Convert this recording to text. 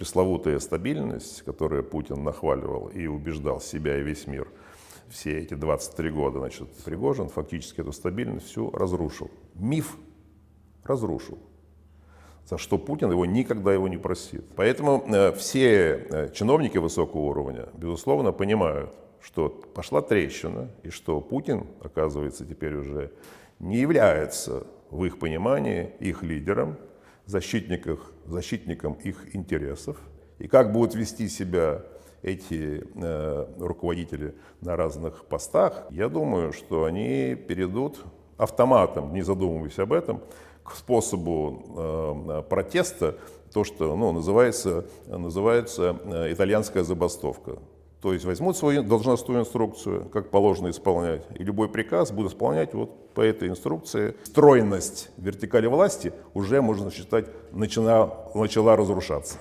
пресловутая стабильность, которую Путин нахваливал и убеждал себя и весь мир все эти 23 года, значит, Пригожин фактически эту стабильность всю разрушил. Миф разрушил за что Путин его никогда его не просит. Поэтому э, все э, чиновники высокого уровня, безусловно, понимают, что пошла трещина, и что Путин, оказывается, теперь уже не является в их понимании их лидером, защитниках, защитникам их интересов, и как будут вести себя эти э, руководители на разных постах, я думаю, что они перейдут автоматом, не задумываясь об этом, к способу э, протеста, то, что ну, называется, называется э, итальянская забастовка. То есть возьмут свою должностную инструкцию, как положено исполнять, и любой приказ будут исполнять вот по этой инструкции. Стройность вертикали власти уже, можно считать, начала, начала разрушаться.